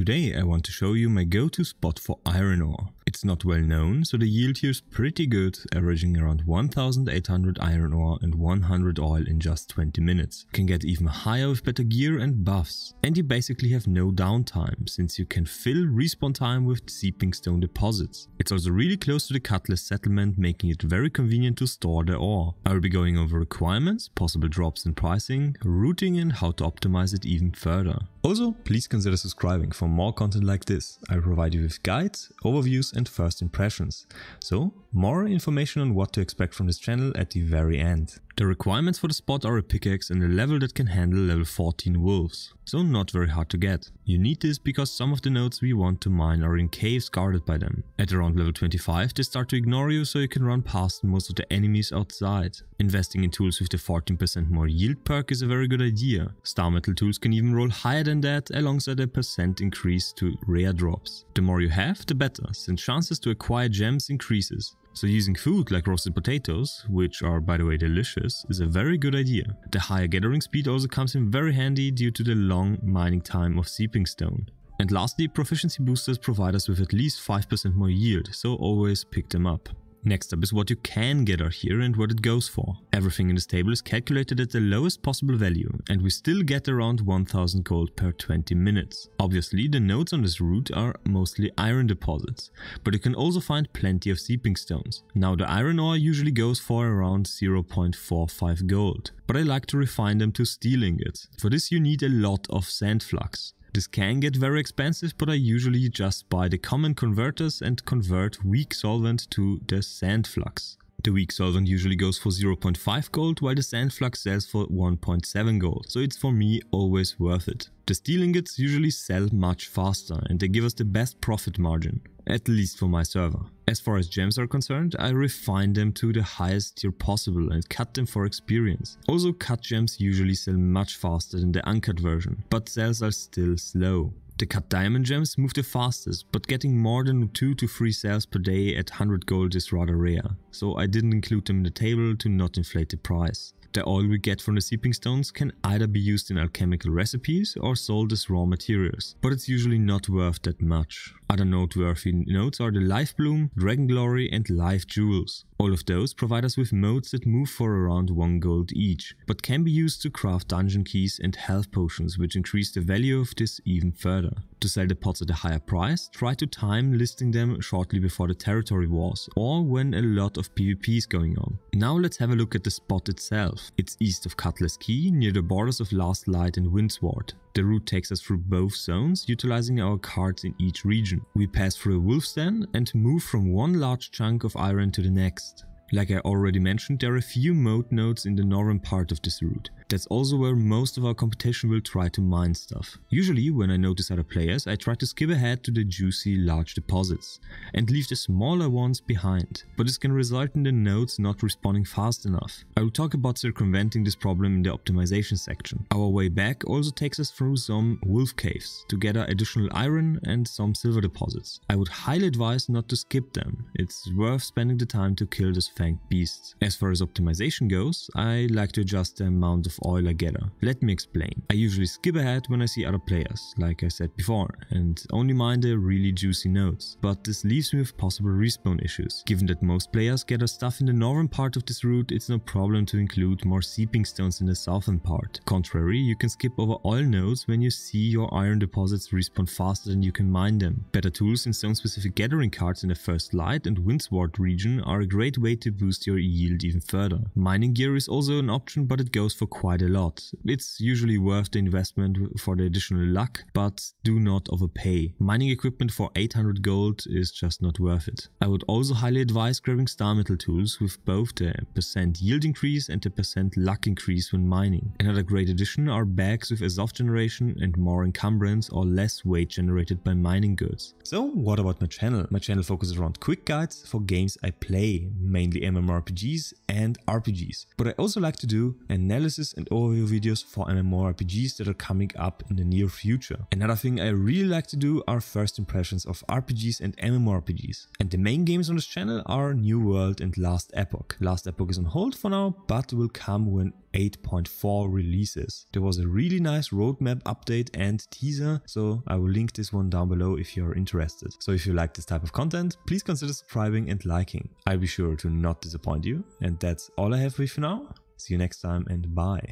Today I want to show you my go-to spot for iron ore. It's not well known, so the yield here is pretty good, averaging around 1800 iron ore and 100 oil in just 20 minutes. You can get even higher with better gear and buffs. And you basically have no downtime, since you can fill respawn time with seeping stone deposits. It's also really close to the Cutlass settlement, making it very convenient to store the ore. I will be going over requirements, possible drops in pricing, routing and how to optimize it even further. Also, please consider subscribing for more content like this. I provide you with guides, overviews and first impressions. So, more information on what to expect from this channel at the very end. The requirements for the spot are a pickaxe and a level that can handle level 14 wolves, so not very hard to get. You need this because some of the nodes we want to mine are in caves guarded by them. At around level 25 they start to ignore you so you can run past most of the enemies outside. Investing in tools with the 14% more yield perk is a very good idea. Star metal tools can even roll higher than that alongside a percent increase to rare drops. The more you have the better since chances to acquire gems increases. So using food like roasted potatoes, which are by the way delicious, is a very good idea. The higher gathering speed also comes in very handy due to the long mining time of seeping stone. And lastly, proficiency boosters provide us with at least 5% more yield, so always pick them up. Next up is what you can get out here and what it goes for. Everything in this table is calculated at the lowest possible value and we still get around 1000 gold per 20 minutes. Obviously the nodes on this route are mostly iron deposits, but you can also find plenty of seeping stones. Now the iron ore usually goes for around 0.45 gold, but I like to refine them to steel ingots. For this you need a lot of sand flux. This can get very expensive, but I usually just buy the common converters and convert weak solvent to the sand flux. The weak solvent usually goes for 0.5 gold, while the sand flux sells for 1.7 gold, so it's for me always worth it. The steel ingots usually sell much faster and they give us the best profit margin at least for my server. As far as gems are concerned, I refine them to the highest tier possible and cut them for experience. Also cut gems usually sell much faster than the uncut version, but sales are still slow. The cut diamond gems move the fastest, but getting more than 2 to 3 sales per day at 100 gold is rather rare, so I didn't include them in the table to not inflate the price. The oil we get from the seeping stones can either be used in alchemical recipes or sold as raw materials, but it's usually not worth that much. Other noteworthy notes are the Life Bloom, Dragon Glory and Life Jewels. All of those provide us with modes that move for around 1 gold each, but can be used to craft dungeon keys and health potions which increase the value of this even further to sell the pots at a higher price, try to time listing them shortly before the territory wars or when a lot of PvP is going on. Now let's have a look at the spot itself. It's east of Cutlass Key, near the borders of Last Light and Windsward. The route takes us through both zones, utilizing our cards in each region. We pass through a wolf's den and move from one large chunk of iron to the next. Like I already mentioned, there are a few mode nodes in the northern part of this route. That's also where most of our competition will try to mine stuff. Usually, when I notice other players, I try to skip ahead to the juicy large deposits and leave the smaller ones behind, but this can result in the nodes not responding fast enough. I will talk about circumventing this problem in the optimization section. Our way back also takes us through some wolf caves to gather additional iron and some silver deposits. I would highly advise not to skip them, it's worth spending the time to kill this fanged beasts. As far as optimization goes, I like to adjust the amount of oil I gather. Let me explain. I usually skip ahead when I see other players, like I said before, and only mine the really juicy nodes. But this leaves me with possible respawn issues. Given that most players gather stuff in the northern part of this route, it's no problem to include more seeping stones in the southern part. Contrary, you can skip over oil nodes when you see your iron deposits respawn faster than you can mine them. Better tools and stone-specific gathering cards in the first light and windsward region are a great way to boost your yield even further. Mining gear is also an option, but it goes for quite quite a lot. It's usually worth the investment for the additional luck, but do not overpay. Mining equipment for 800 gold is just not worth it. I would also highly advise grabbing star metal tools with both the percent yield increase and the percent luck increase when mining. Another great addition are bags with a generation and more encumbrance or less weight generated by mining goods. So what about my channel? My channel focuses around quick guides for games I play, mainly MMORPGs and RPGs. But I also like to do analysis and overview videos for MMORPGs that are coming up in the near future. Another thing I really like to do are first impressions of RPGs and MMORPGs. And the main games on this channel are New World and Last Epoch. Last Epoch is on hold for now, but will come when 8.4 releases. There was a really nice roadmap update and teaser, so I will link this one down below if you are interested. So if you like this type of content, please consider subscribing and liking. I'll be sure to not disappoint you. And that's all I have for you for now. See you next time and bye.